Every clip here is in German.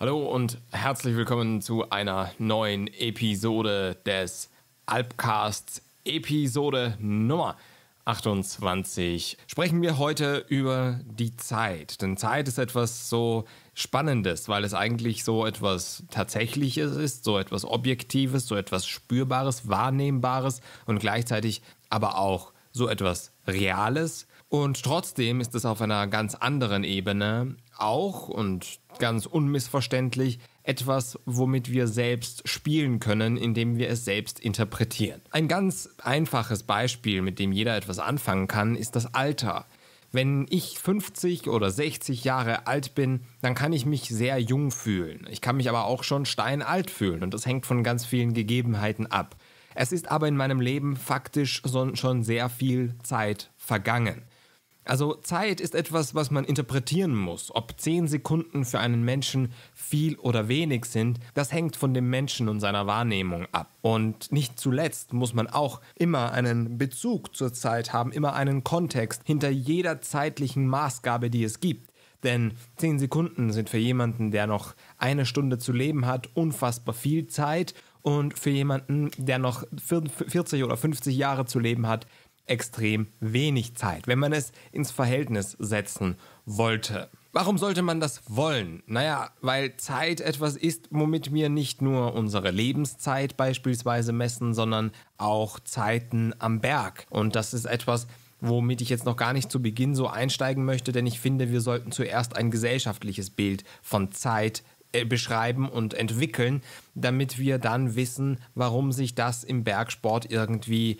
Hallo und herzlich willkommen zu einer neuen Episode des Alpcasts, Episode Nummer 28. Sprechen wir heute über die Zeit. Denn Zeit ist etwas so Spannendes, weil es eigentlich so etwas Tatsächliches ist, so etwas Objektives, so etwas Spürbares, Wahrnehmbares und gleichzeitig aber auch so etwas Reales und trotzdem ist es auf einer ganz anderen Ebene auch und ganz unmissverständlich etwas, womit wir selbst spielen können, indem wir es selbst interpretieren. Ein ganz einfaches Beispiel, mit dem jeder etwas anfangen kann, ist das Alter. Wenn ich 50 oder 60 Jahre alt bin, dann kann ich mich sehr jung fühlen. Ich kann mich aber auch schon steinalt fühlen und das hängt von ganz vielen Gegebenheiten ab. Es ist aber in meinem Leben faktisch schon sehr viel Zeit vergangen. Also Zeit ist etwas, was man interpretieren muss. Ob 10 Sekunden für einen Menschen viel oder wenig sind, das hängt von dem Menschen und seiner Wahrnehmung ab. Und nicht zuletzt muss man auch immer einen Bezug zur Zeit haben, immer einen Kontext hinter jeder zeitlichen Maßgabe, die es gibt. Denn 10 Sekunden sind für jemanden, der noch eine Stunde zu leben hat, unfassbar viel Zeit. Und für jemanden, der noch 40 oder 50 Jahre zu leben hat, extrem wenig Zeit, wenn man es ins Verhältnis setzen wollte. Warum sollte man das wollen? Naja, weil Zeit etwas ist, womit wir nicht nur unsere Lebenszeit beispielsweise messen, sondern auch Zeiten am Berg. Und das ist etwas, womit ich jetzt noch gar nicht zu Beginn so einsteigen möchte, denn ich finde, wir sollten zuerst ein gesellschaftliches Bild von Zeit äh, beschreiben und entwickeln, damit wir dann wissen, warum sich das im Bergsport irgendwie äh,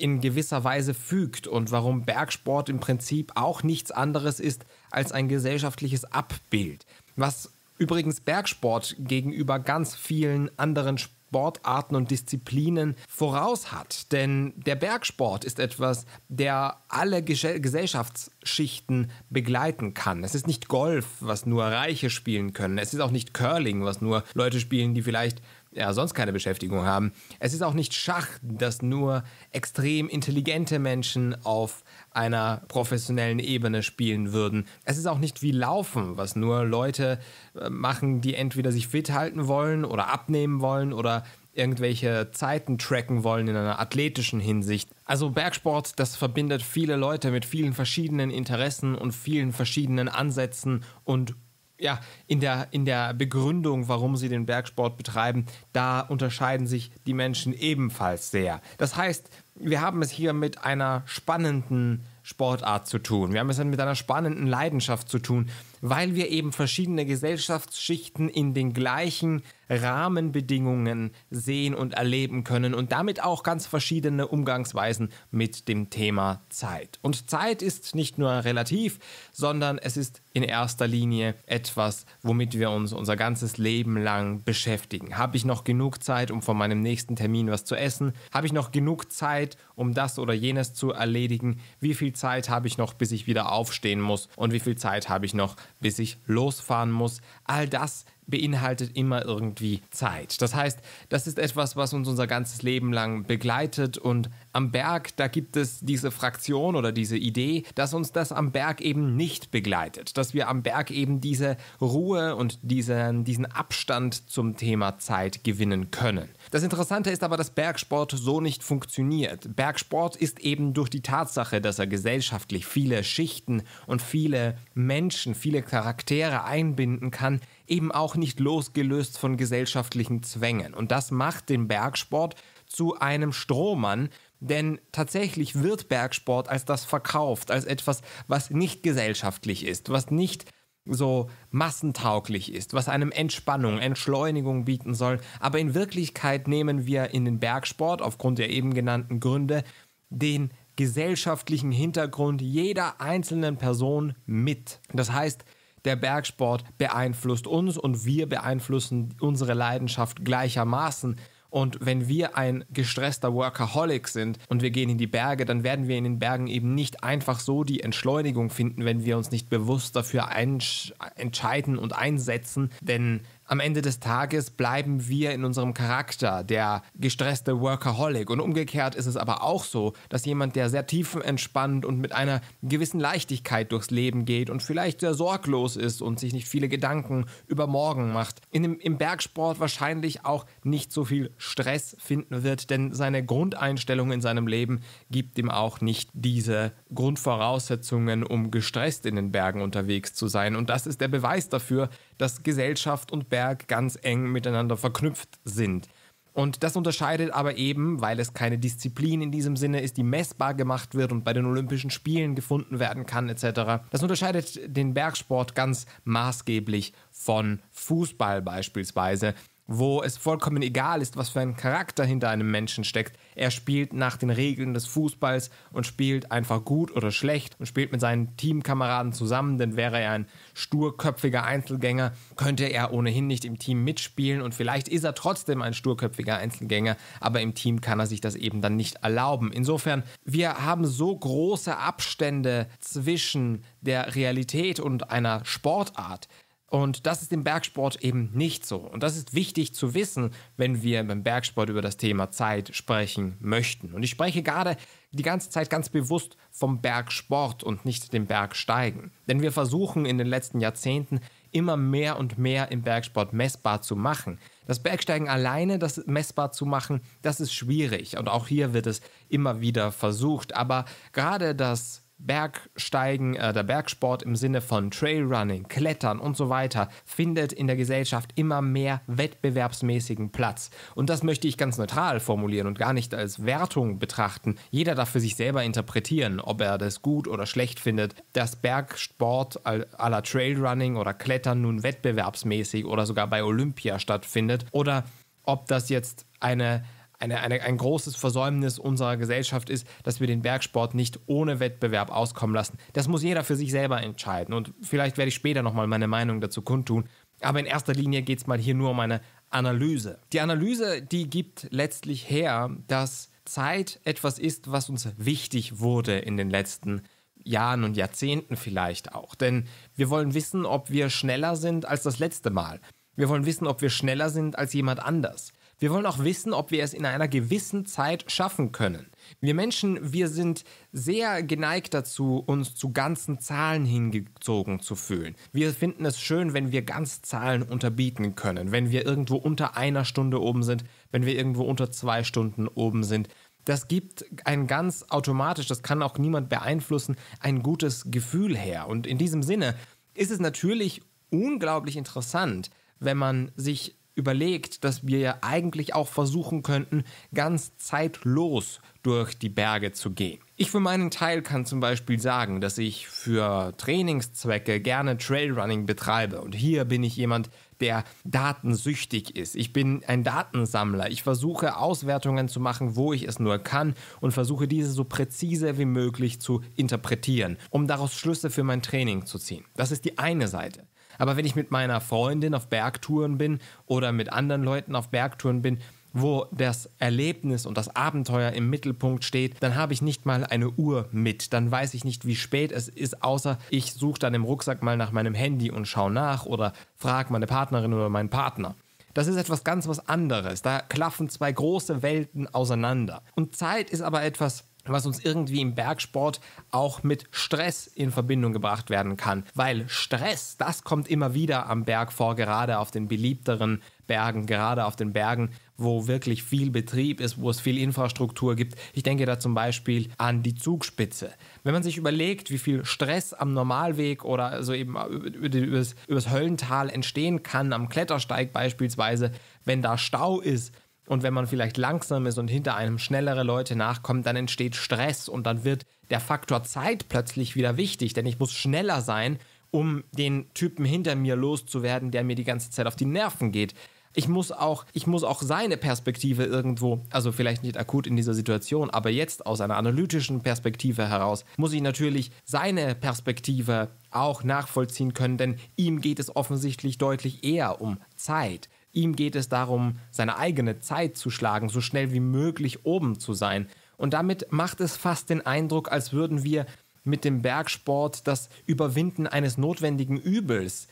in gewisser Weise fügt und warum Bergsport im Prinzip auch nichts anderes ist als ein gesellschaftliches Abbild. Was übrigens Bergsport gegenüber ganz vielen anderen Sportarten und Disziplinen voraus hat. Denn der Bergsport ist etwas, der alle Gesellschaftsschichten begleiten kann. Es ist nicht Golf, was nur Reiche spielen können. Es ist auch nicht Curling, was nur Leute spielen, die vielleicht ja, sonst keine Beschäftigung haben. Es ist auch nicht Schach, dass nur extrem intelligente Menschen auf einer professionellen Ebene spielen würden. Es ist auch nicht wie Laufen, was nur Leute äh, machen, die entweder sich fit halten wollen oder abnehmen wollen oder irgendwelche Zeiten tracken wollen in einer athletischen Hinsicht. Also Bergsport, das verbindet viele Leute mit vielen verschiedenen Interessen und vielen verschiedenen Ansätzen und ja, in der, in der Begründung, warum sie den Bergsport betreiben, da unterscheiden sich die Menschen ebenfalls sehr. Das heißt, wir haben es hier mit einer spannenden Sportart zu tun. Wir haben es mit einer spannenden Leidenschaft zu tun, weil wir eben verschiedene Gesellschaftsschichten in den gleichen Rahmenbedingungen sehen und erleben können und damit auch ganz verschiedene Umgangsweisen mit dem Thema Zeit. Und Zeit ist nicht nur relativ, sondern es ist in erster Linie etwas, womit wir uns unser ganzes Leben lang beschäftigen. Habe ich noch genug Zeit, um von meinem nächsten Termin was zu essen? Habe ich noch genug Zeit, um das oder jenes zu erledigen? Wie viel Zeit habe ich noch, bis ich wieder aufstehen muss? Und wie viel Zeit habe ich noch, bis ich losfahren muss? All das beinhaltet immer irgendwie Zeit. Das heißt, das ist etwas, was uns unser ganzes Leben lang begleitet und am Berg, da gibt es diese Fraktion oder diese Idee, dass uns das am Berg eben nicht begleitet, dass wir am Berg eben diese Ruhe und diese, diesen Abstand zum Thema Zeit gewinnen können. Das Interessante ist aber, dass Bergsport so nicht funktioniert. Bergsport ist eben durch die Tatsache, dass er gesellschaftlich viele Schichten und viele Menschen, viele Charaktere einbinden kann, eben auch nicht losgelöst von gesellschaftlichen Zwängen. Und das macht den Bergsport zu einem Strohmann, denn tatsächlich wird Bergsport als das verkauft, als etwas, was nicht gesellschaftlich ist, was nicht so massentauglich ist, was einem Entspannung, Entschleunigung bieten soll. Aber in Wirklichkeit nehmen wir in den Bergsport aufgrund der eben genannten Gründe den gesellschaftlichen Hintergrund jeder einzelnen Person mit. Das heißt, der Bergsport beeinflusst uns und wir beeinflussen unsere Leidenschaft gleichermaßen. Und wenn wir ein gestresster Workaholic sind und wir gehen in die Berge, dann werden wir in den Bergen eben nicht einfach so die Entschleunigung finden, wenn wir uns nicht bewusst dafür entscheiden und einsetzen. Denn am Ende des Tages bleiben wir in unserem Charakter, der gestresste Workaholic. Und umgekehrt ist es aber auch so, dass jemand, der sehr tiefenentspannt und mit einer gewissen Leichtigkeit durchs Leben geht und vielleicht sehr sorglos ist und sich nicht viele Gedanken über morgen macht, in dem, im Bergsport wahrscheinlich auch nicht so viel Stress finden wird, denn seine Grundeinstellung in seinem Leben gibt ihm auch nicht diese Grundvoraussetzungen, um gestresst in den Bergen unterwegs zu sein. Und das ist der Beweis dafür, dass Gesellschaft und Berg ganz eng miteinander verknüpft sind. Und das unterscheidet aber eben, weil es keine Disziplin in diesem Sinne ist, die messbar gemacht wird und bei den Olympischen Spielen gefunden werden kann etc. Das unterscheidet den Bergsport ganz maßgeblich von Fußball beispielsweise wo es vollkommen egal ist, was für ein Charakter hinter einem Menschen steckt. Er spielt nach den Regeln des Fußballs und spielt einfach gut oder schlecht und spielt mit seinen Teamkameraden zusammen, denn wäre er ein sturköpfiger Einzelgänger, könnte er ohnehin nicht im Team mitspielen und vielleicht ist er trotzdem ein sturköpfiger Einzelgänger, aber im Team kann er sich das eben dann nicht erlauben. Insofern, wir haben so große Abstände zwischen der Realität und einer Sportart, und das ist im Bergsport eben nicht so. Und das ist wichtig zu wissen, wenn wir beim Bergsport über das Thema Zeit sprechen möchten. Und ich spreche gerade die ganze Zeit ganz bewusst vom Bergsport und nicht dem Bergsteigen. Denn wir versuchen in den letzten Jahrzehnten immer mehr und mehr im Bergsport messbar zu machen. Das Bergsteigen alleine, das messbar zu machen, das ist schwierig. Und auch hier wird es immer wieder versucht. Aber gerade das Bergsteigen, äh, der Bergsport im Sinne von Trailrunning, Klettern und so weiter findet in der Gesellschaft immer mehr wettbewerbsmäßigen Platz. Und das möchte ich ganz neutral formulieren und gar nicht als Wertung betrachten. Jeder darf für sich selber interpretieren, ob er das gut oder schlecht findet, dass Bergsport aller Trailrunning oder Klettern nun wettbewerbsmäßig oder sogar bei Olympia stattfindet oder ob das jetzt eine eine, eine, ein großes Versäumnis unserer Gesellschaft ist, dass wir den Bergsport nicht ohne Wettbewerb auskommen lassen. Das muss jeder für sich selber entscheiden und vielleicht werde ich später nochmal meine Meinung dazu kundtun. Aber in erster Linie geht es mal hier nur um eine Analyse. Die Analyse, die gibt letztlich her, dass Zeit etwas ist, was uns wichtig wurde in den letzten Jahren. Jahren und Jahrzehnten vielleicht auch. Denn wir wollen wissen, ob wir schneller sind als das letzte Mal. Wir wollen wissen, ob wir schneller sind als jemand anders. Wir wollen auch wissen, ob wir es in einer gewissen Zeit schaffen können. Wir Menschen, wir sind sehr geneigt dazu, uns zu ganzen Zahlen hingezogen zu fühlen. Wir finden es schön, wenn wir ganz Zahlen unterbieten können, wenn wir irgendwo unter einer Stunde oben sind, wenn wir irgendwo unter zwei Stunden oben sind. Das gibt ein ganz automatisch, das kann auch niemand beeinflussen, ein gutes Gefühl her. Und in diesem Sinne ist es natürlich unglaublich interessant, wenn man sich überlegt, dass wir ja eigentlich auch versuchen könnten, ganz zeitlos durch die Berge zu gehen. Ich für meinen Teil kann zum Beispiel sagen, dass ich für Trainingszwecke gerne Trailrunning betreibe und hier bin ich jemand, der datensüchtig ist. Ich bin ein Datensammler. Ich versuche Auswertungen zu machen, wo ich es nur kann und versuche diese so präzise wie möglich zu interpretieren, um daraus Schlüsse für mein Training zu ziehen. Das ist die eine Seite. Aber wenn ich mit meiner Freundin auf Bergtouren bin oder mit anderen Leuten auf Bergtouren bin, wo das Erlebnis und das Abenteuer im Mittelpunkt steht, dann habe ich nicht mal eine Uhr mit. Dann weiß ich nicht, wie spät es ist, außer ich suche dann im Rucksack mal nach meinem Handy und schaue nach oder frage meine Partnerin oder meinen Partner. Das ist etwas ganz was anderes. Da klaffen zwei große Welten auseinander. Und Zeit ist aber etwas, was uns irgendwie im Bergsport auch mit Stress in Verbindung gebracht werden kann. Weil Stress, das kommt immer wieder am Berg vor, gerade auf den beliebteren Bergen, gerade auf den Bergen, wo wirklich viel Betrieb ist, wo es viel Infrastruktur gibt. Ich denke da zum Beispiel an die Zugspitze. Wenn man sich überlegt, wie viel Stress am Normalweg oder so also eben übers, übers Höllental entstehen kann, am Klettersteig beispielsweise, wenn da Stau ist, und wenn man vielleicht langsam ist und hinter einem schnellere Leute nachkommen, dann entsteht Stress und dann wird der Faktor Zeit plötzlich wieder wichtig, denn ich muss schneller sein, um den Typen hinter mir loszuwerden, der mir die ganze Zeit auf die Nerven geht. Ich muss auch, ich muss auch seine Perspektive irgendwo, also vielleicht nicht akut in dieser Situation, aber jetzt aus einer analytischen Perspektive heraus, muss ich natürlich seine Perspektive auch nachvollziehen können, denn ihm geht es offensichtlich deutlich eher um Zeit. Ihm geht es darum, seine eigene Zeit zu schlagen, so schnell wie möglich oben zu sein. Und damit macht es fast den Eindruck, als würden wir mit dem Bergsport das Überwinden eines notwendigen Übels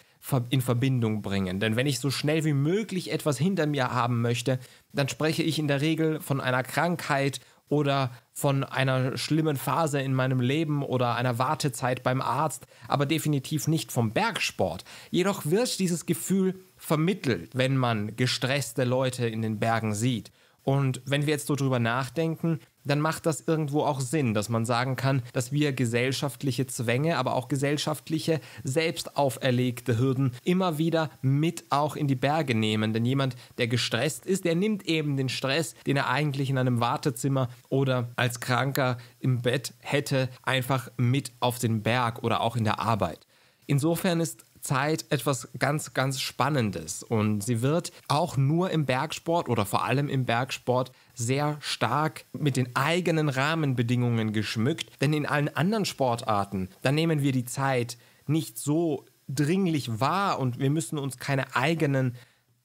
in Verbindung bringen. Denn wenn ich so schnell wie möglich etwas hinter mir haben möchte, dann spreche ich in der Regel von einer Krankheit oder von einer schlimmen Phase in meinem Leben oder einer Wartezeit beim Arzt, aber definitiv nicht vom Bergsport. Jedoch wird dieses Gefühl vermittelt, wenn man gestresste Leute in den Bergen sieht. Und wenn wir jetzt so drüber nachdenken, dann macht das irgendwo auch Sinn, dass man sagen kann, dass wir gesellschaftliche Zwänge, aber auch gesellschaftliche, selbst auferlegte Hürden immer wieder mit auch in die Berge nehmen. Denn jemand, der gestresst ist, der nimmt eben den Stress, den er eigentlich in einem Wartezimmer oder als Kranker im Bett hätte, einfach mit auf den Berg oder auch in der Arbeit. Insofern ist Zeit etwas ganz, ganz Spannendes. Und sie wird auch nur im Bergsport oder vor allem im Bergsport sehr stark mit den eigenen Rahmenbedingungen geschmückt. Denn in allen anderen Sportarten, da nehmen wir die Zeit nicht so dringlich wahr und wir müssen uns keine eigenen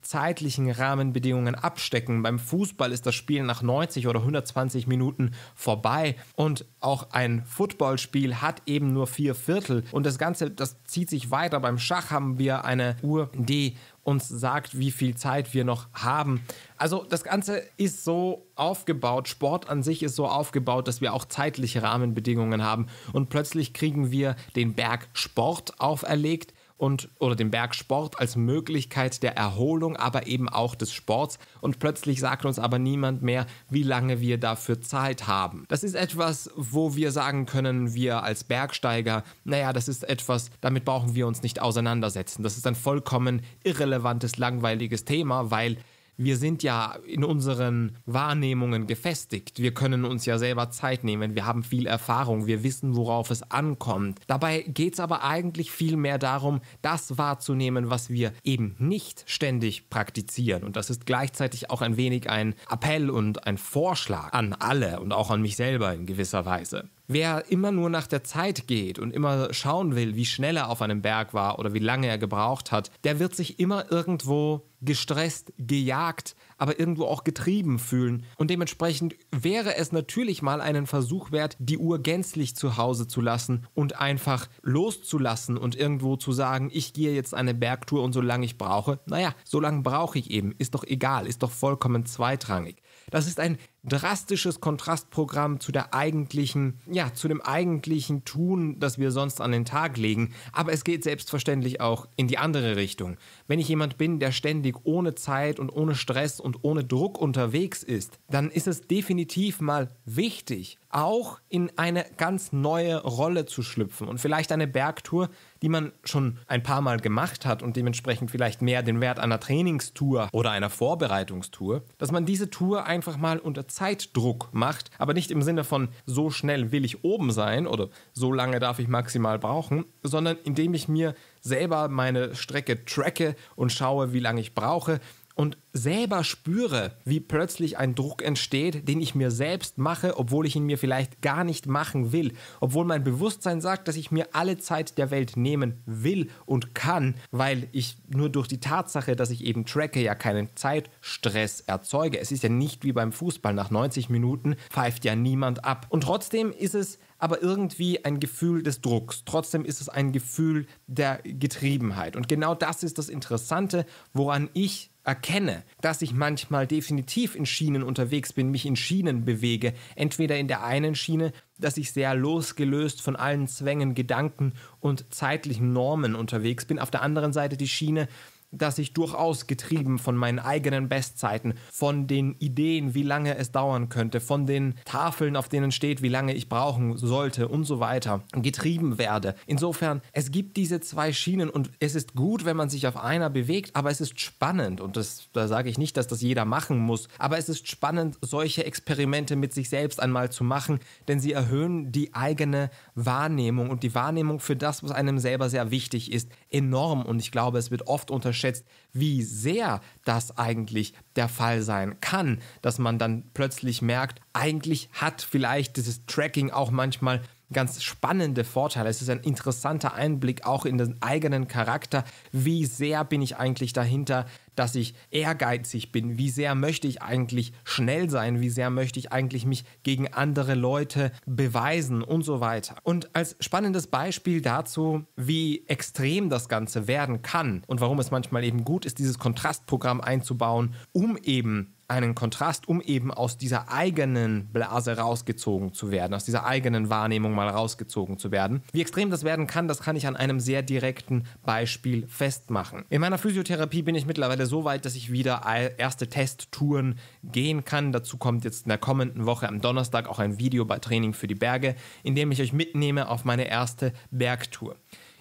zeitlichen Rahmenbedingungen abstecken. Beim Fußball ist das Spiel nach 90 oder 120 Minuten vorbei und auch ein Footballspiel hat eben nur vier Viertel und das Ganze, das zieht sich weiter. Beim Schach haben wir eine Uhr, die uns sagt, wie viel Zeit wir noch haben. Also das Ganze ist so aufgebaut, Sport an sich ist so aufgebaut, dass wir auch zeitliche Rahmenbedingungen haben und plötzlich kriegen wir den Berg Sport auferlegt und oder den Bergsport als Möglichkeit der Erholung, aber eben auch des Sports und plötzlich sagt uns aber niemand mehr, wie lange wir dafür Zeit haben. Das ist etwas, wo wir sagen können, wir als Bergsteiger, naja, das ist etwas, damit brauchen wir uns nicht auseinandersetzen. Das ist ein vollkommen irrelevantes, langweiliges Thema, weil wir sind ja in unseren Wahrnehmungen gefestigt. Wir können uns ja selber Zeit nehmen. Wir haben viel Erfahrung. Wir wissen, worauf es ankommt. Dabei geht es aber eigentlich viel mehr darum, das wahrzunehmen, was wir eben nicht ständig praktizieren. Und das ist gleichzeitig auch ein wenig ein Appell und ein Vorschlag an alle und auch an mich selber in gewisser Weise. Wer immer nur nach der Zeit geht und immer schauen will, wie schnell er auf einem Berg war oder wie lange er gebraucht hat, der wird sich immer irgendwo gestresst, gejagt, aber irgendwo auch getrieben fühlen. Und dementsprechend wäre es natürlich mal einen Versuch wert, die Uhr gänzlich zu Hause zu lassen und einfach loszulassen und irgendwo zu sagen, ich gehe jetzt eine Bergtour und solange ich brauche, naja, solange brauche ich eben, ist doch egal, ist doch vollkommen zweitrangig. Das ist ein drastisches Kontrastprogramm zu der eigentlichen, ja, zu dem eigentlichen Tun, das wir sonst an den Tag legen. Aber es geht selbstverständlich auch in die andere Richtung. Wenn ich jemand bin, der ständig ohne Zeit und ohne Stress und ohne Druck unterwegs ist, dann ist es definitiv mal wichtig, auch in eine ganz neue Rolle zu schlüpfen und vielleicht eine Bergtour, die man schon ein paar Mal gemacht hat und dementsprechend vielleicht mehr den Wert einer Trainingstour oder einer Vorbereitungstour, dass man diese Tour einfach mal unter Zeitdruck macht, aber nicht im Sinne von so schnell will ich oben sein oder so lange darf ich maximal brauchen, sondern indem ich mir selber meine Strecke tracke und schaue, wie lange ich brauche und selber spüre, wie plötzlich ein Druck entsteht, den ich mir selbst mache, obwohl ich ihn mir vielleicht gar nicht machen will, obwohl mein Bewusstsein sagt, dass ich mir alle Zeit der Welt nehmen will und kann, weil ich nur durch die Tatsache, dass ich eben tracke, ja keinen Zeitstress erzeuge. Es ist ja nicht wie beim Fußball, nach 90 Minuten pfeift ja niemand ab. Und trotzdem ist es aber irgendwie ein Gefühl des Drucks. Trotzdem ist es ein Gefühl der Getriebenheit. Und genau das ist das Interessante, woran ich erkenne, dass ich manchmal definitiv in Schienen unterwegs bin, mich in Schienen bewege. Entweder in der einen Schiene, dass ich sehr losgelöst von allen Zwängen, Gedanken und zeitlichen Normen unterwegs bin. Auf der anderen Seite die Schiene, dass ich durchaus getrieben von meinen eigenen Bestzeiten, von den Ideen, wie lange es dauern könnte, von den Tafeln, auf denen steht, wie lange ich brauchen sollte und so weiter, getrieben werde. Insofern, es gibt diese zwei Schienen und es ist gut, wenn man sich auf einer bewegt, aber es ist spannend und das, da sage ich nicht, dass das jeder machen muss, aber es ist spannend, solche Experimente mit sich selbst einmal zu machen, denn sie erhöhen die eigene Wahrnehmung und die Wahrnehmung für das, was einem selber sehr wichtig ist, enorm und ich glaube, es wird oft unterschätzt unterschätzt, wie sehr das eigentlich der Fall sein kann, dass man dann plötzlich merkt, eigentlich hat vielleicht dieses Tracking auch manchmal ganz spannende Vorteile. Es ist ein interessanter Einblick auch in den eigenen Charakter. Wie sehr bin ich eigentlich dahinter, dass ich ehrgeizig bin? Wie sehr möchte ich eigentlich schnell sein? Wie sehr möchte ich eigentlich mich gegen andere Leute beweisen und so weiter? Und als spannendes Beispiel dazu, wie extrem das Ganze werden kann und warum es manchmal eben gut ist, dieses Kontrastprogramm einzubauen, um eben einen Kontrast, um eben aus dieser eigenen Blase rausgezogen zu werden, aus dieser eigenen Wahrnehmung mal rausgezogen zu werden. Wie extrem das werden kann, das kann ich an einem sehr direkten Beispiel festmachen. In meiner Physiotherapie bin ich mittlerweile so weit, dass ich wieder erste Testtouren gehen kann. Dazu kommt jetzt in der kommenden Woche am Donnerstag auch ein Video bei Training für die Berge, in dem ich euch mitnehme auf meine erste Bergtour.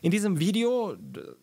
In diesem Video,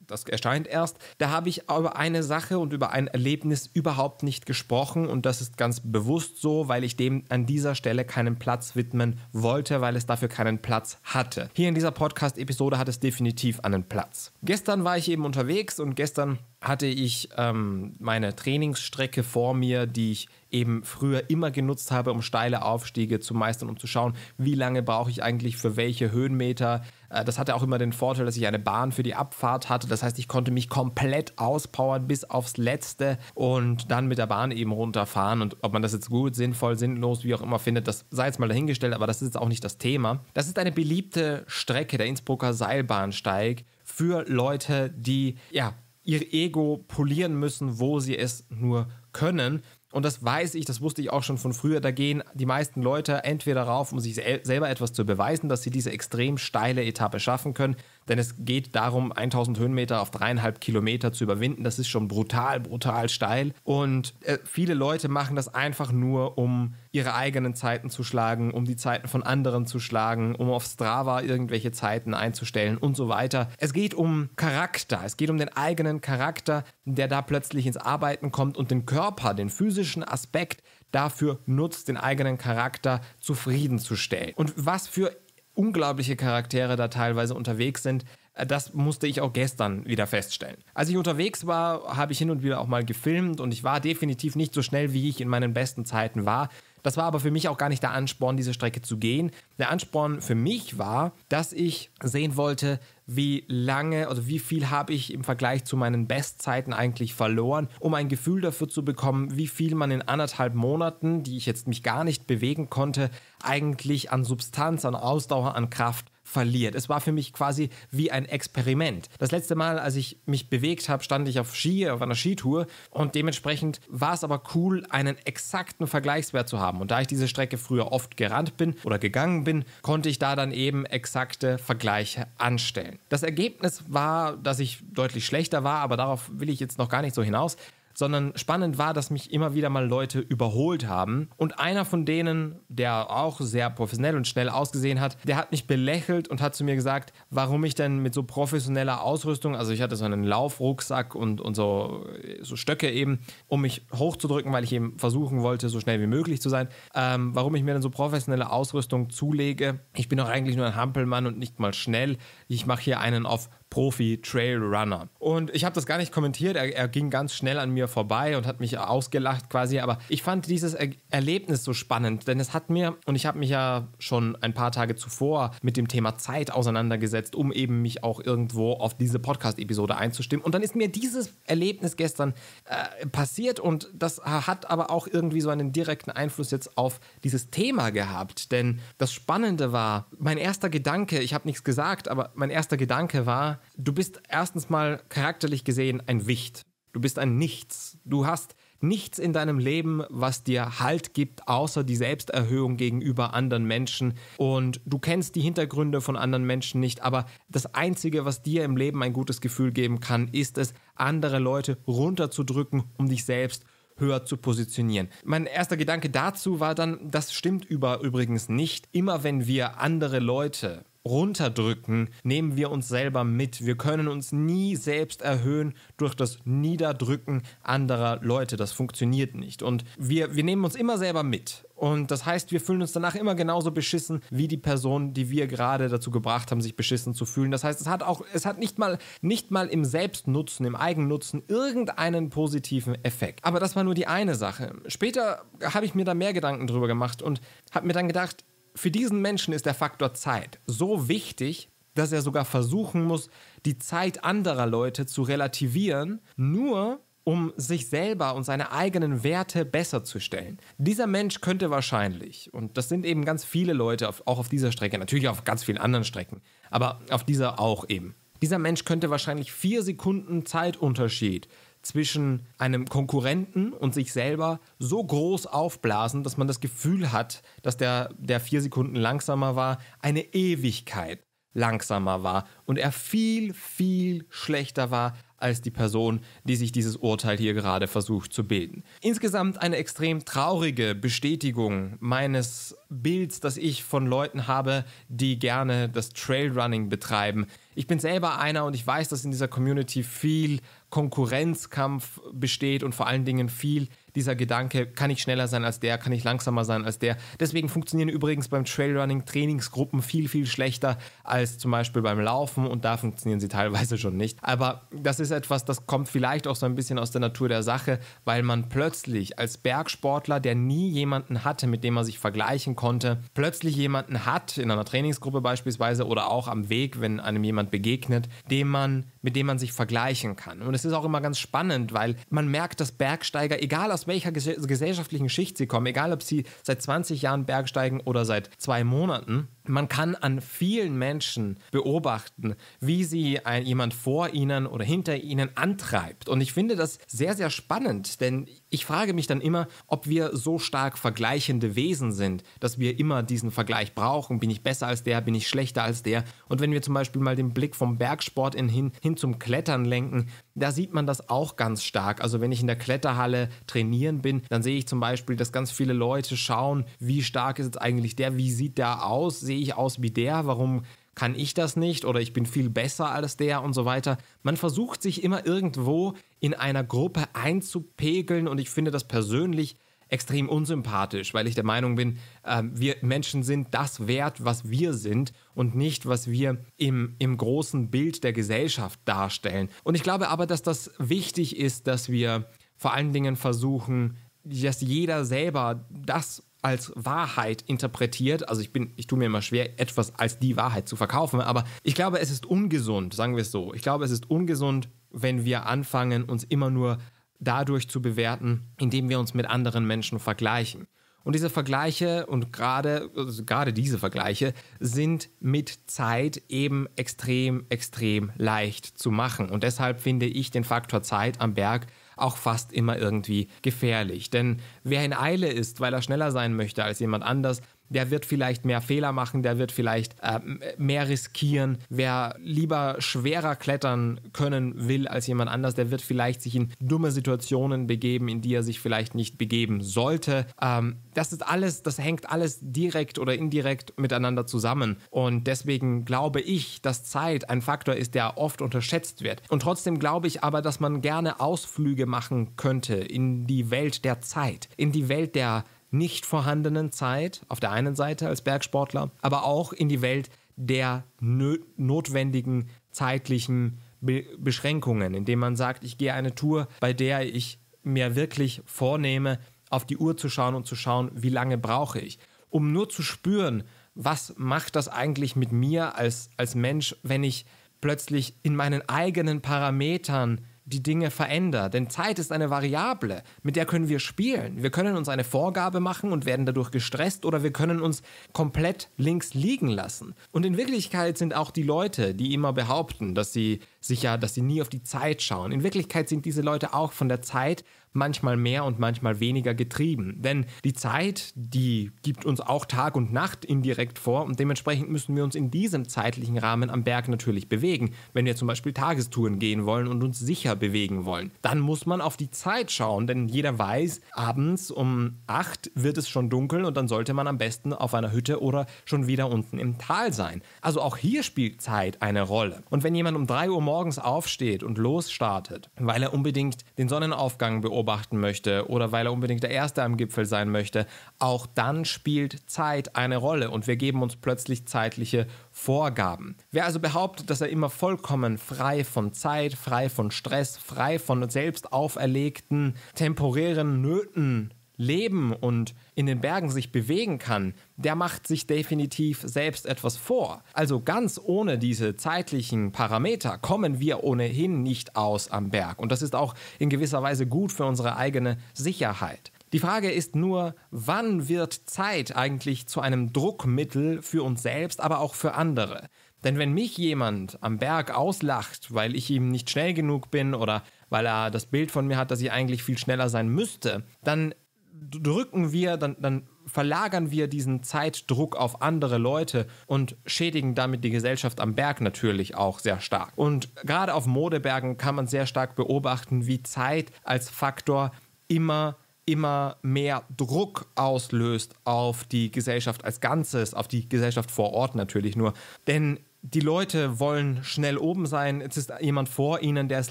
das erscheint erst, da habe ich über eine Sache und über ein Erlebnis überhaupt nicht gesprochen und das ist ganz bewusst so, weil ich dem an dieser Stelle keinen Platz widmen wollte, weil es dafür keinen Platz hatte. Hier in dieser Podcast-Episode hat es definitiv einen Platz. Gestern war ich eben unterwegs und gestern hatte ich ähm, meine Trainingsstrecke vor mir, die ich eben früher immer genutzt habe, um steile Aufstiege zu meistern, um zu schauen, wie lange brauche ich eigentlich für welche Höhenmeter. Äh, das hatte auch immer den Vorteil, dass ich eine Bahn für die Abfahrt hatte. Das heißt, ich konnte mich komplett auspowern bis aufs Letzte und dann mit der Bahn eben runterfahren. Und ob man das jetzt gut, sinnvoll, sinnlos, wie auch immer findet, das sei jetzt mal dahingestellt, aber das ist jetzt auch nicht das Thema. Das ist eine beliebte Strecke, der Innsbrucker Seilbahnsteig, für Leute, die ja ihr Ego polieren müssen, wo sie es nur können. Und das weiß ich, das wusste ich auch schon von früher. Da gehen die meisten Leute entweder rauf, um sich selber etwas zu beweisen, dass sie diese extrem steile Etappe schaffen können. Denn es geht darum, 1000 Höhenmeter auf dreieinhalb Kilometer zu überwinden. Das ist schon brutal, brutal steil. Und äh, viele Leute machen das einfach nur, um ihre eigenen Zeiten zu schlagen, um die Zeiten von anderen zu schlagen, um auf Strava irgendwelche Zeiten einzustellen und so weiter. Es geht um Charakter. Es geht um den eigenen Charakter, der da plötzlich ins Arbeiten kommt und den Körper, den physischen Aspekt dafür nutzt, den eigenen Charakter zufriedenzustellen. Und was für unglaubliche Charaktere da teilweise unterwegs sind. Äh, das musste ich auch gestern wieder feststellen. Als ich unterwegs war, habe ich hin und wieder auch mal gefilmt und ich war definitiv nicht so schnell, wie ich in meinen besten Zeiten war. Das war aber für mich auch gar nicht der Ansporn, diese Strecke zu gehen. Der Ansporn für mich war, dass ich sehen wollte, wie lange, oder also wie viel habe ich im Vergleich zu meinen Bestzeiten eigentlich verloren, um ein Gefühl dafür zu bekommen, wie viel man in anderthalb Monaten, die ich jetzt mich gar nicht bewegen konnte, eigentlich an Substanz, an Ausdauer, an Kraft verliert. Es war für mich quasi wie ein Experiment. Das letzte Mal, als ich mich bewegt habe, stand ich auf Ski, auf einer Skitour und dementsprechend war es aber cool, einen exakten Vergleichswert zu haben. Und da ich diese Strecke früher oft gerannt bin oder gegangen bin, konnte ich da dann eben exakte Vergleiche anstellen. Das Ergebnis war, dass ich deutlich schlechter war, aber darauf will ich jetzt noch gar nicht so hinaus sondern spannend war, dass mich immer wieder mal Leute überholt haben. Und einer von denen, der auch sehr professionell und schnell ausgesehen hat, der hat mich belächelt und hat zu mir gesagt, warum ich denn mit so professioneller Ausrüstung, also ich hatte so einen Laufrucksack und, und so, äh, so Stöcke eben, um mich hochzudrücken, weil ich eben versuchen wollte, so schnell wie möglich zu sein, ähm, warum ich mir dann so professionelle Ausrüstung zulege. Ich bin doch eigentlich nur ein Hampelmann und nicht mal schnell ich mache hier einen auf Profi-Trailrunner. Und ich habe das gar nicht kommentiert, er, er, ging ganz schnell an mir vorbei und hat mich ausgelacht quasi, aber ich fand dieses er Erlebnis so spannend, denn es hat mir, und ich habe mich ja schon ein paar Tage zuvor mit dem Thema Zeit auseinandergesetzt, um eben mich auch irgendwo auf diese Podcast-Episode einzustimmen. Und dann ist mir dieses Erlebnis gestern äh, passiert und das hat aber auch irgendwie so einen direkten Einfluss jetzt auf dieses Thema gehabt, denn das Spannende war, mein erster Gedanke, ich habe nichts gesagt, aber mein erster Gedanke war, du bist erstens mal charakterlich gesehen ein Wicht. Du bist ein Nichts. Du hast nichts in deinem Leben, was dir Halt gibt, außer die Selbsterhöhung gegenüber anderen Menschen. Und du kennst die Hintergründe von anderen Menschen nicht, aber das Einzige, was dir im Leben ein gutes Gefühl geben kann, ist es, andere Leute runterzudrücken, um dich selbst höher zu positionieren. Mein erster Gedanke dazu war dann, das stimmt über übrigens nicht. Immer wenn wir andere Leute Runterdrücken nehmen wir uns selber mit. Wir können uns nie selbst erhöhen durch das Niederdrücken anderer Leute. Das funktioniert nicht. Und wir, wir nehmen uns immer selber mit. Und das heißt, wir fühlen uns danach immer genauso beschissen wie die Person, die wir gerade dazu gebracht haben, sich beschissen zu fühlen. Das heißt, es hat auch, es hat nicht mal, nicht mal im Selbstnutzen, im Eigennutzen irgendeinen positiven Effekt. Aber das war nur die eine Sache. Später habe ich mir da mehr Gedanken drüber gemacht und habe mir dann gedacht, für diesen Menschen ist der Faktor Zeit so wichtig, dass er sogar versuchen muss, die Zeit anderer Leute zu relativieren, nur um sich selber und seine eigenen Werte besser zu stellen. Dieser Mensch könnte wahrscheinlich, und das sind eben ganz viele Leute, auch auf dieser Strecke, natürlich auf ganz vielen anderen Strecken, aber auf dieser auch eben, dieser Mensch könnte wahrscheinlich vier Sekunden Zeitunterschied zwischen einem Konkurrenten und sich selber so groß aufblasen, dass man das Gefühl hat, dass der, der vier Sekunden langsamer war, eine Ewigkeit langsamer war und er viel, viel schlechter war als die Person, die sich dieses Urteil hier gerade versucht zu bilden. Insgesamt eine extrem traurige Bestätigung meines Bilds, das ich von Leuten habe, die gerne das Trailrunning betreiben, ich bin selber einer und ich weiß, dass in dieser Community viel Konkurrenzkampf besteht und vor allen Dingen viel dieser Gedanke, kann ich schneller sein als der, kann ich langsamer sein als der. Deswegen funktionieren übrigens beim Trailrunning Trainingsgruppen viel, viel schlechter als zum Beispiel beim Laufen und da funktionieren sie teilweise schon nicht. Aber das ist etwas, das kommt vielleicht auch so ein bisschen aus der Natur der Sache, weil man plötzlich als Bergsportler, der nie jemanden hatte, mit dem man sich vergleichen konnte, plötzlich jemanden hat, in einer Trainingsgruppe beispielsweise oder auch am Weg, wenn einem jemand begegnet, dem man, mit dem man sich vergleichen kann. Und es ist auch immer ganz spannend, weil man merkt, dass Bergsteiger, egal aus aus welcher ges gesellschaftlichen Schicht sie kommen, egal ob sie seit 20 Jahren Bergsteigen oder seit zwei Monaten, man kann an vielen Menschen beobachten, wie sie ein, jemand vor ihnen oder hinter ihnen antreibt. Und ich finde das sehr, sehr spannend, denn ich frage mich dann immer, ob wir so stark vergleichende Wesen sind, dass wir immer diesen Vergleich brauchen. Bin ich besser als der? Bin ich schlechter als der? Und wenn wir zum Beispiel mal den Blick vom Bergsport in hin, hin zum Klettern lenken, da sieht man das auch ganz stark. Also wenn ich in der Kletterhalle trainieren bin, dann sehe ich zum Beispiel, dass ganz viele Leute schauen, wie stark ist jetzt eigentlich der? Wie sieht der aus? Sehe ich aus wie der? Warum kann ich das nicht oder ich bin viel besser als der und so weiter. Man versucht sich immer irgendwo in einer Gruppe einzupegeln und ich finde das persönlich extrem unsympathisch, weil ich der Meinung bin, äh, wir Menschen sind das wert, was wir sind und nicht, was wir im, im großen Bild der Gesellschaft darstellen. Und ich glaube aber, dass das wichtig ist, dass wir vor allen Dingen versuchen, dass jeder selber das als Wahrheit interpretiert. Also ich bin, ich tue mir immer schwer, etwas als die Wahrheit zu verkaufen, aber ich glaube, es ist ungesund, sagen wir es so. Ich glaube, es ist ungesund, wenn wir anfangen, uns immer nur dadurch zu bewerten, indem wir uns mit anderen Menschen vergleichen. Und diese Vergleiche und gerade, also gerade diese Vergleiche sind mit Zeit eben extrem, extrem leicht zu machen. Und deshalb finde ich den Faktor Zeit am Berg auch fast immer irgendwie gefährlich. Denn wer in Eile ist, weil er schneller sein möchte als jemand anders, der wird vielleicht mehr Fehler machen, der wird vielleicht äh, mehr riskieren. Wer lieber schwerer klettern können will als jemand anders, der wird vielleicht sich in dumme Situationen begeben, in die er sich vielleicht nicht begeben sollte. Ähm, das ist alles, das hängt alles direkt oder indirekt miteinander zusammen. Und deswegen glaube ich, dass Zeit ein Faktor ist, der oft unterschätzt wird. Und trotzdem glaube ich aber, dass man gerne Ausflüge machen könnte in die Welt der Zeit, in die Welt der nicht vorhandenen Zeit auf der einen Seite als Bergsportler, aber auch in die Welt der notwendigen zeitlichen Be Beschränkungen, indem man sagt, ich gehe eine Tour, bei der ich mir wirklich vornehme, auf die Uhr zu schauen und zu schauen, wie lange brauche ich, um nur zu spüren, was macht das eigentlich mit mir als, als Mensch, wenn ich plötzlich in meinen eigenen Parametern die Dinge verändert. Denn Zeit ist eine Variable, mit der können wir spielen. Wir können uns eine Vorgabe machen und werden dadurch gestresst oder wir können uns komplett links liegen lassen. Und in Wirklichkeit sind auch die Leute, die immer behaupten, dass sie sicher, dass sie nie auf die Zeit schauen. In Wirklichkeit sind diese Leute auch von der Zeit manchmal mehr und manchmal weniger getrieben. Denn die Zeit, die gibt uns auch Tag und Nacht indirekt vor und dementsprechend müssen wir uns in diesem zeitlichen Rahmen am Berg natürlich bewegen. Wenn wir zum Beispiel Tagestouren gehen wollen und uns sicher bewegen wollen, dann muss man auf die Zeit schauen, denn jeder weiß, abends um 8 wird es schon dunkel und dann sollte man am besten auf einer Hütte oder schon wieder unten im Tal sein. Also auch hier spielt Zeit eine Rolle. Und wenn jemand um 3 Uhr morgens morgens aufsteht und losstartet, weil er unbedingt den Sonnenaufgang beobachten möchte oder weil er unbedingt der Erste am Gipfel sein möchte, auch dann spielt Zeit eine Rolle und wir geben uns plötzlich zeitliche Vorgaben. Wer also behauptet, dass er immer vollkommen frei von Zeit, frei von Stress, frei von selbst auferlegten temporären Nöten leben und in den Bergen sich bewegen kann, der macht sich definitiv selbst etwas vor. Also ganz ohne diese zeitlichen Parameter kommen wir ohnehin nicht aus am Berg. Und das ist auch in gewisser Weise gut für unsere eigene Sicherheit. Die Frage ist nur, wann wird Zeit eigentlich zu einem Druckmittel für uns selbst, aber auch für andere? Denn wenn mich jemand am Berg auslacht, weil ich ihm nicht schnell genug bin oder weil er das Bild von mir hat, dass ich eigentlich viel schneller sein müsste, dann drücken wir, dann, dann verlagern wir diesen Zeitdruck auf andere Leute und schädigen damit die Gesellschaft am Berg natürlich auch sehr stark. Und gerade auf Modebergen kann man sehr stark beobachten, wie Zeit als Faktor immer immer mehr Druck auslöst auf die Gesellschaft als Ganzes, auf die Gesellschaft vor Ort natürlich nur. Denn die Leute wollen schnell oben sein, es ist jemand vor ihnen, der ist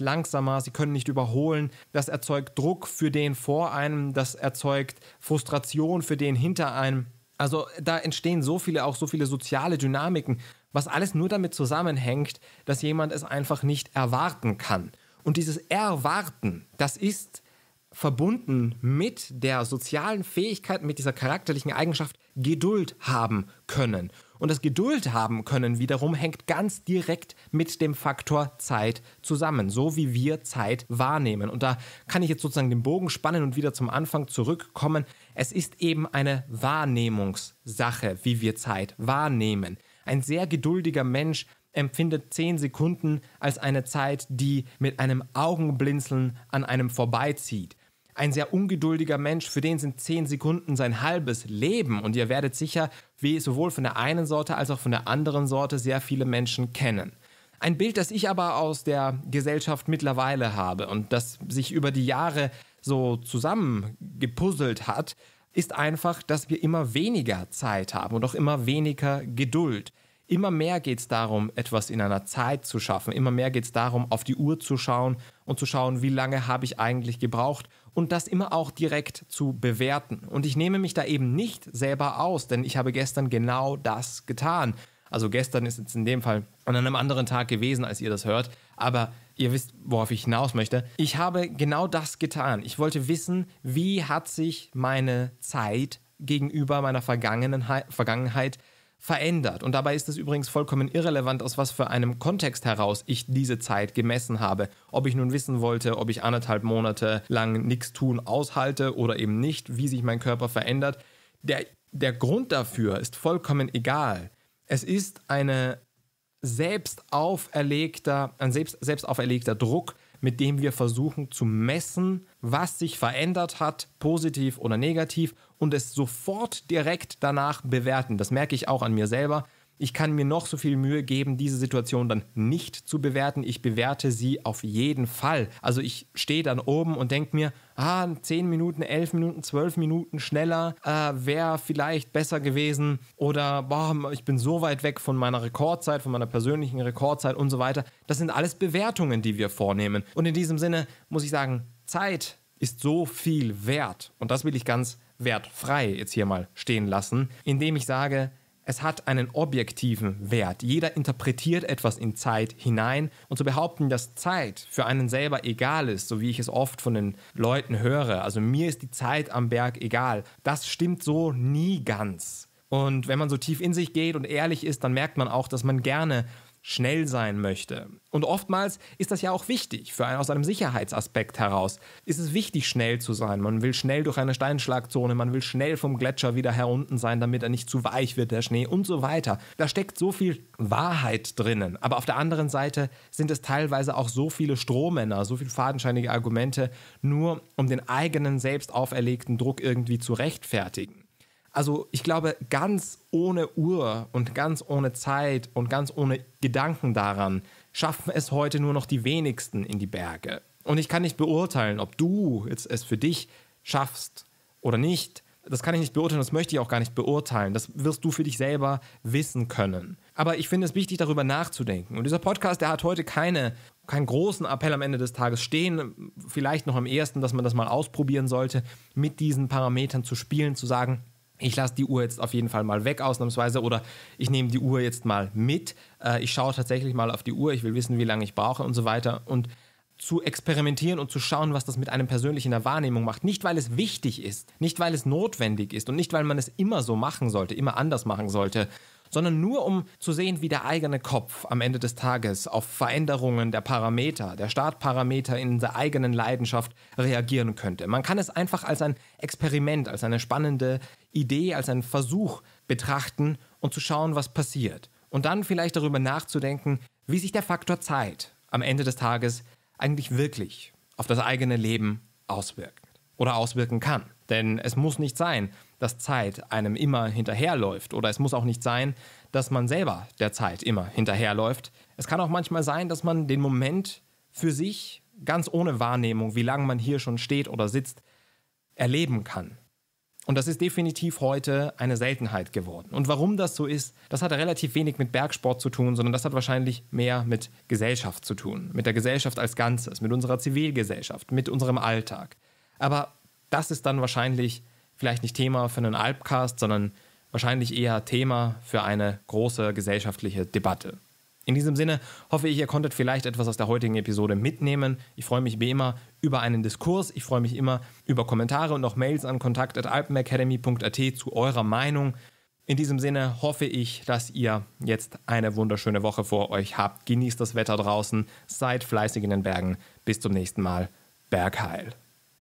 langsamer, sie können nicht überholen. Das erzeugt Druck für den vor einem, das erzeugt Frustration für den hinter einem. Also da entstehen so viele, auch so viele soziale Dynamiken, was alles nur damit zusammenhängt, dass jemand es einfach nicht erwarten kann. Und dieses Erwarten, das ist verbunden mit der sozialen Fähigkeit, mit dieser charakterlichen Eigenschaft Geduld haben können. Und das Geduld haben können wiederum hängt ganz direkt mit dem Faktor Zeit zusammen, so wie wir Zeit wahrnehmen. Und da kann ich jetzt sozusagen den Bogen spannen und wieder zum Anfang zurückkommen. Es ist eben eine Wahrnehmungssache, wie wir Zeit wahrnehmen. Ein sehr geduldiger Mensch empfindet 10 Sekunden als eine Zeit, die mit einem Augenblinzeln an einem vorbeizieht ein sehr ungeduldiger Mensch, für den sind zehn Sekunden sein halbes Leben. Und ihr werdet sicher, wie sowohl von der einen Sorte als auch von der anderen Sorte sehr viele Menschen kennen. Ein Bild, das ich aber aus der Gesellschaft mittlerweile habe und das sich über die Jahre so zusammengepuzzelt hat, ist einfach, dass wir immer weniger Zeit haben und auch immer weniger Geduld. Immer mehr geht es darum, etwas in einer Zeit zu schaffen. Immer mehr geht es darum, auf die Uhr zu schauen und zu schauen, wie lange habe ich eigentlich gebraucht und das immer auch direkt zu bewerten. Und ich nehme mich da eben nicht selber aus, denn ich habe gestern genau das getan. Also gestern ist jetzt in dem Fall an einem anderen Tag gewesen, als ihr das hört, aber ihr wisst, worauf ich hinaus möchte. Ich habe genau das getan. Ich wollte wissen, wie hat sich meine Zeit gegenüber meiner Vergangenheit, Vergangenheit verändert. Und dabei ist es übrigens vollkommen irrelevant, aus was für einem Kontext heraus ich diese Zeit gemessen habe. Ob ich nun wissen wollte, ob ich anderthalb Monate lang nichts tun aushalte oder eben nicht, wie sich mein Körper verändert. Der, der Grund dafür ist vollkommen egal. Es ist eine selbst auferlegter, ein selbst, selbst auferlegter Druck, mit dem wir versuchen zu messen, was sich verändert hat, positiv oder negativ, und es sofort direkt danach bewerten. Das merke ich auch an mir selber. Ich kann mir noch so viel Mühe geben, diese Situation dann nicht zu bewerten. Ich bewerte sie auf jeden Fall. Also ich stehe dann oben und denke mir, ah, 10 Minuten, 11 Minuten, 12 Minuten schneller äh, wäre vielleicht besser gewesen. Oder, boah, ich bin so weit weg von meiner Rekordzeit, von meiner persönlichen Rekordzeit und so weiter. Das sind alles Bewertungen, die wir vornehmen. Und in diesem Sinne muss ich sagen, Zeit ist so viel wert. Und das will ich ganz wertfrei jetzt hier mal stehen lassen, indem ich sage, es hat einen objektiven Wert. Jeder interpretiert etwas in Zeit hinein und zu behaupten, dass Zeit für einen selber egal ist, so wie ich es oft von den Leuten höre, also mir ist die Zeit am Berg egal, das stimmt so nie ganz. Und wenn man so tief in sich geht und ehrlich ist, dann merkt man auch, dass man gerne schnell sein möchte. Und oftmals ist das ja auch wichtig, für einen, aus einem Sicherheitsaspekt heraus ist es wichtig, schnell zu sein. Man will schnell durch eine Steinschlagzone, man will schnell vom Gletscher wieder herunten sein, damit er nicht zu weich wird, der Schnee und so weiter. Da steckt so viel Wahrheit drinnen. Aber auf der anderen Seite sind es teilweise auch so viele Strohmänner, so viele fadenscheinige Argumente, nur um den eigenen selbst auferlegten Druck irgendwie zu rechtfertigen. Also ich glaube, ganz ohne Uhr und ganz ohne Zeit und ganz ohne Gedanken daran schaffen es heute nur noch die wenigsten in die Berge. Und ich kann nicht beurteilen, ob du jetzt es für dich schaffst oder nicht. Das kann ich nicht beurteilen, das möchte ich auch gar nicht beurteilen. Das wirst du für dich selber wissen können. Aber ich finde es wichtig, darüber nachzudenken. Und dieser Podcast, der hat heute keine, keinen großen Appell am Ende des Tages stehen. Vielleicht noch am ersten, dass man das mal ausprobieren sollte, mit diesen Parametern zu spielen, zu sagen, ich lasse die Uhr jetzt auf jeden Fall mal weg ausnahmsweise oder ich nehme die Uhr jetzt mal mit. Äh, ich schaue tatsächlich mal auf die Uhr, ich will wissen, wie lange ich brauche und so weiter. Und zu experimentieren und zu schauen, was das mit einem persönlich in der Wahrnehmung macht. Nicht, weil es wichtig ist, nicht, weil es notwendig ist und nicht, weil man es immer so machen sollte, immer anders machen sollte, sondern nur um zu sehen, wie der eigene Kopf am Ende des Tages auf Veränderungen der Parameter, der Startparameter in der eigenen Leidenschaft reagieren könnte. Man kann es einfach als ein Experiment, als eine spannende Idee, als einen Versuch betrachten und zu schauen, was passiert. Und dann vielleicht darüber nachzudenken, wie sich der Faktor Zeit am Ende des Tages eigentlich wirklich auf das eigene Leben auswirkt oder auswirken kann. Denn es muss nicht sein, dass Zeit einem immer hinterherläuft oder es muss auch nicht sein, dass man selber der Zeit immer hinterherläuft. Es kann auch manchmal sein, dass man den Moment für sich ganz ohne Wahrnehmung, wie lange man hier schon steht oder sitzt, erleben kann. Und das ist definitiv heute eine Seltenheit geworden. Und warum das so ist, das hat relativ wenig mit Bergsport zu tun, sondern das hat wahrscheinlich mehr mit Gesellschaft zu tun, mit der Gesellschaft als Ganzes, mit unserer Zivilgesellschaft, mit unserem Alltag. Aber das ist dann wahrscheinlich vielleicht nicht Thema für einen Alpcast, sondern wahrscheinlich eher Thema für eine große gesellschaftliche Debatte. In diesem Sinne hoffe ich, ihr konntet vielleicht etwas aus der heutigen Episode mitnehmen. Ich freue mich wie immer über einen Diskurs. Ich freue mich immer über Kommentare und auch Mails an kontakt.alpenacademy.at zu eurer Meinung. In diesem Sinne hoffe ich, dass ihr jetzt eine wunderschöne Woche vor euch habt. Genießt das Wetter draußen, seid fleißig in den Bergen. Bis zum nächsten Mal. Bergheil.